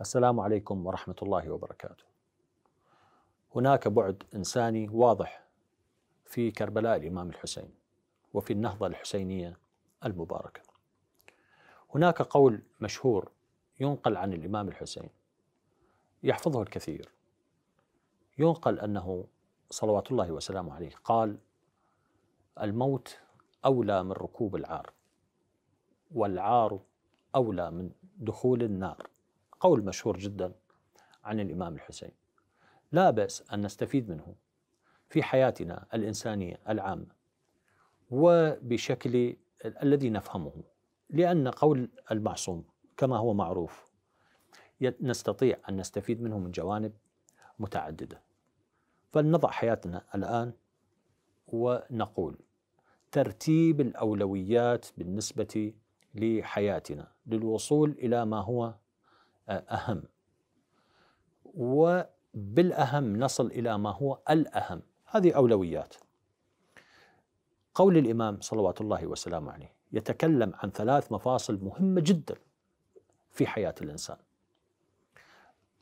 السلام عليكم ورحمه الله وبركاته. هناك بعد انساني واضح في كربلاء الامام الحسين وفي النهضه الحسينيه المباركه. هناك قول مشهور ينقل عن الامام الحسين يحفظه الكثير. ينقل انه صلوات الله وسلامه عليه قال: الموت اولى من ركوب العار والعار اولى من دخول النار. قول مشهور جدا عن الإمام الحسين لا بأس أن نستفيد منه في حياتنا الإنسانية العامة وبشكل الذي نفهمه لأن قول المعصوم كما هو معروف نستطيع أن نستفيد منه من جوانب متعددة فلنضع حياتنا الآن ونقول ترتيب الأولويات بالنسبة لحياتنا للوصول إلى ما هو أهم وبالأهم نصل إلى ما هو الأهم هذه أولويات قول الإمام صلوات الله وسلامه عليه يتكلم عن ثلاث مفاصل مهمة جدا في حياة الإنسان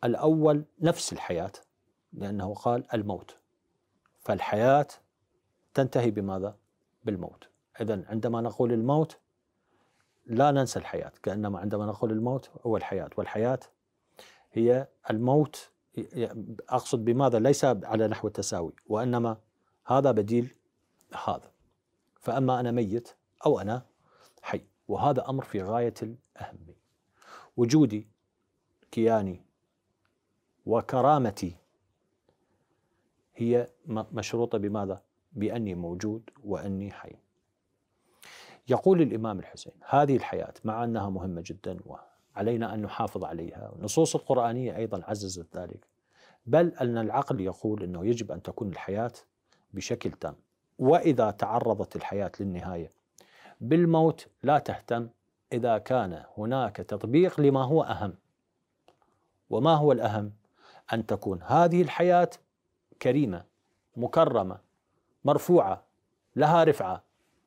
الأول نفس الحياة لأنه قال الموت فالحياة تنتهي بماذا؟ بالموت إذا عندما نقول الموت لا ننسى الحياة كأنما عندما نقول الموت هو الحياة والحياة هي الموت أقصد بماذا ليس على نحو التساوي وإنما هذا بديل هذا فأما أنا ميت أو أنا حي وهذا أمر في غاية الأهمية وجودي كياني وكرامتي هي مشروطة بماذا؟ بأني موجود وأني حي يقول الإمام الحسين هذه الحياة مع أنها مهمة جدا وعلينا أن نحافظ عليها النصوص القرآنية أيضا عززت ذلك بل أن العقل يقول أنه يجب أن تكون الحياة بشكل تام وإذا تعرضت الحياة للنهاية بالموت لا تهتم إذا كان هناك تطبيق لما هو أهم وما هو الأهم أن تكون هذه الحياة كريمة مكرمة مرفوعة لها رفعة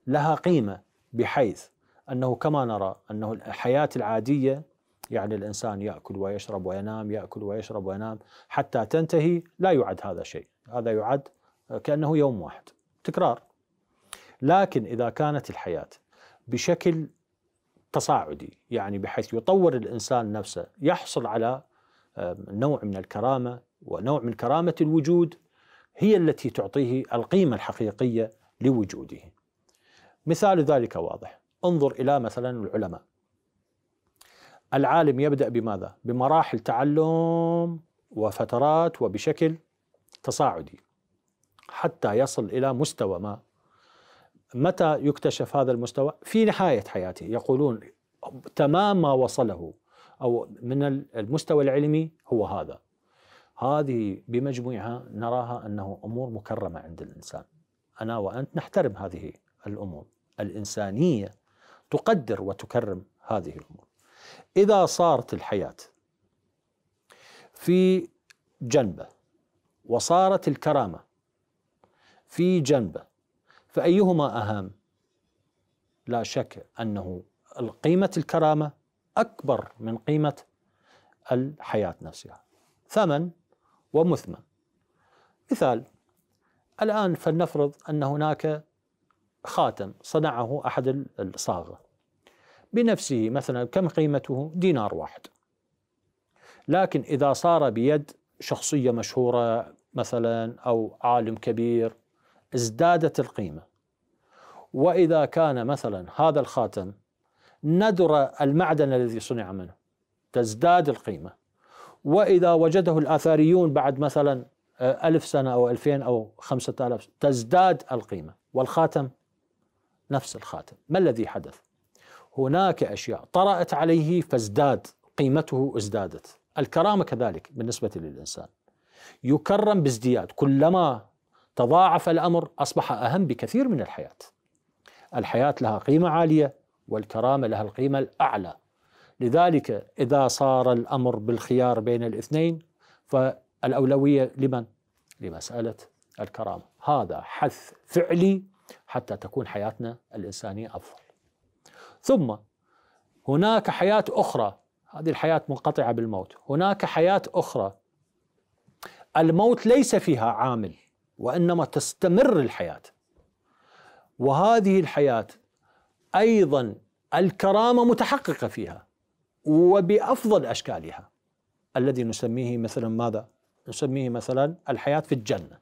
لها قيمة بحيث انه كما نرى انه الحياه العاديه يعني الانسان ياكل ويشرب وينام ياكل ويشرب وينام حتى تنتهي لا يعد هذا شيء هذا يعد كانه يوم واحد تكرار لكن اذا كانت الحياه بشكل تصاعدي يعني بحيث يطور الانسان نفسه يحصل على نوع من الكرامه ونوع من كرامه الوجود هي التي تعطيه القيمه الحقيقيه لوجوده مثال ذلك واضح انظر إلى مثلا العلماء العالم يبدأ بماذا؟ بمراحل تعلم وفترات وبشكل تصاعدي حتى يصل إلى مستوى ما متى يكتشف هذا المستوى؟ في نهاية حياته يقولون تمام ما وصله أو من المستوى العلمي هو هذا هذه بمجموعها نراها أنه أمور مكرمة عند الإنسان أنا وأنت نحترم هذه الامور الانسانيه تقدر وتكرم هذه الامور اذا صارت الحياه في جنبه وصارت الكرامه في جنبه فايهما اهم لا شك انه قيمه الكرامه اكبر من قيمه الحياه نفسها ثمن ومثمن مثال الآن فلنفرض أن هناك خاتم صنعه أحد الصاغة بنفسه مثلا كم قيمته دينار واحد لكن إذا صار بيد شخصية مشهورة مثلا أو عالم كبير ازدادت القيمة وإذا كان مثلا هذا الخاتم ندر المعدن الذي صنع منه تزداد القيمة وإذا وجده الآثاريون بعد مثلا آه، ألف سنة أو ألفين أو خمسة آلاف تزداد القيمة والخاتم نفس الخاتم ما الذي حدث هناك أشياء طرأت عليه فازداد قيمته ازدادت الكرامة كذلك بالنسبة للإنسان يكرم بازدياد كلما تضاعف الأمر أصبح أهم بكثير من الحياة الحياة لها قيمة عالية والكرامة لها القيمة الأعلى لذلك إذا صار الأمر بالخيار بين الاثنين فالأولوية لمن؟ لمسألة الكرامة هذا حث فعلي حتى تكون حياتنا الإنسانية أفضل ثم هناك حياة أخرى هذه الحياة منقطعة بالموت هناك حياة أخرى الموت ليس فيها عامل وإنما تستمر الحياة وهذه الحياة أيضا الكرامة متحققة فيها وبأفضل أشكالها الذي نسميه مثلا ماذا؟ نسميه مثلا الحياة في الجنة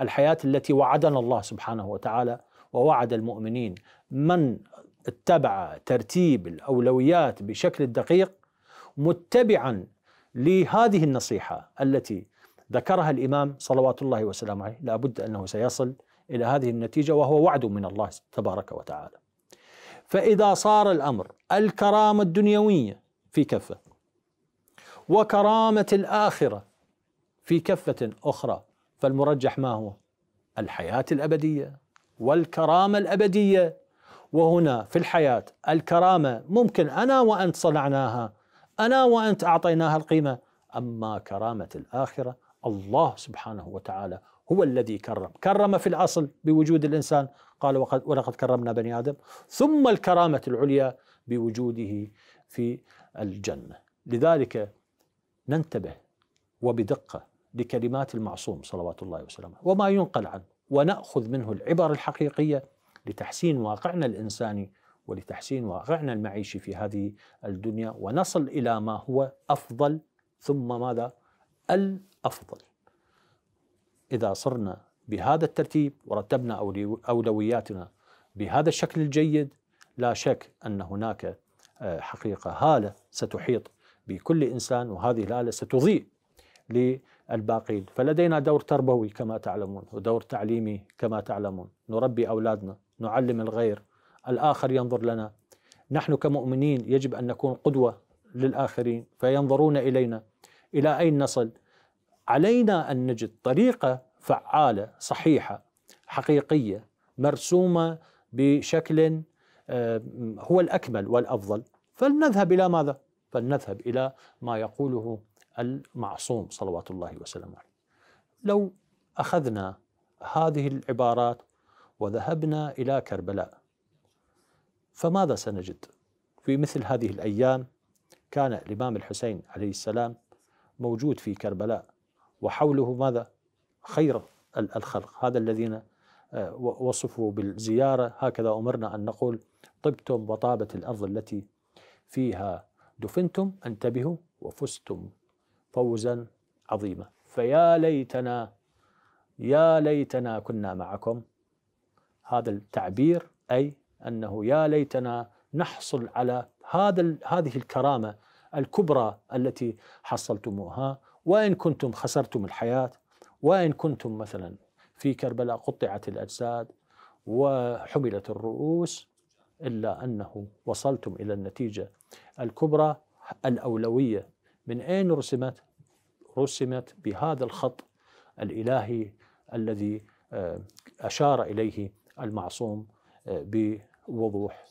الحياة التي وعدنا الله سبحانه وتعالى ووعد المؤمنين من اتبع ترتيب الأولويات بشكل دقيق متبعا لهذه النصيحة التي ذكرها الإمام صلوات الله وسلامه عليه لابد أنه سيصل إلى هذه النتيجة وهو وعد من الله تبارك وتعالى فإذا صار الأمر الكرامة الدنيوية في كفة وكرامة الآخرة في كفة أخرى فالمرجح ما هو؟ الحياة الأبدية والكرامة الأبدية وهنا في الحياة الكرامة ممكن أنا وأنت صنعناها أنا وأنت أعطيناها القيمة أما كرامة الآخرة الله سبحانه وتعالى هو الذي كرم كرم في الأصل بوجود الإنسان قال وقد ولقد كرمنا بني آدم ثم الكرامة العليا بوجوده في الجنة لذلك ننتبه وبدقة لكلمات المعصوم صلوات الله وسلامه وما ينقل عنه وناخذ منه العبر الحقيقيه لتحسين واقعنا الانساني ولتحسين واقعنا المعيشي في هذه الدنيا ونصل الى ما هو افضل ثم ماذا؟ الافضل. اذا صرنا بهذا الترتيب ورتبنا اولوياتنا بهذا الشكل الجيد لا شك ان هناك آه، حقيقه هاله ستحيط بكل انسان وهذه الآلة ستضيء للباقين فلدينا دور تربوي كما تعلمون ودور تعليمي كما تعلمون نربي أولادنا نعلم الغير الآخر ينظر لنا نحن كمؤمنين يجب أن نكون قدوة للآخرين فينظرون إلينا إلى أين نصل علينا أن نجد طريقة فعالة صحيحة حقيقية مرسومة بشكل هو الأكمل والأفضل فلنذهب إلى ماذا؟ فلنذهب إلى ما يقوله المعصوم صلوات الله وسلامه عليه لو أخذنا هذه العبارات وذهبنا إلى كربلاء فماذا سنجد؟ في مثل هذه الأيام كان الإمام الحسين عليه السلام موجود في كربلاء وحوله ماذا؟ خير الخلق هذا الذين آه، وصفوا بالزيارة هكذا أمرنا أن نقول طبتم وطابت الأرض التي فيها دفنتم انتبهوا وفزتم فوزا عظيما فيا ليتنا يا ليتنا كنا معكم هذا التعبير أي أنه يا ليتنا نحصل على هذا هذه الكرامة الكبرى التي حصلتموها وإن كنتم خسرتم الحياة وإن كنتم مثلا في كربلاء قطعت الأجساد وحملت الرؤوس إلا أنه وصلتم إلى النتيجة الكبرى الأولوية من أين رسمت؟ رسمت بهذا الخط الإلهي الذي آه، أشار إليه المعصوم آه، بوضوح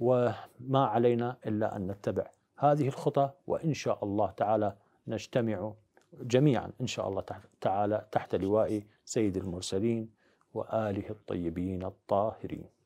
وما علينا إلا أن نتبع هذه الخطى وإن شاء الله تعالى نجتمع جميعا إن شاء الله تعالى تحت لواء سيد المرسلين وآله الطيبين الطاهرين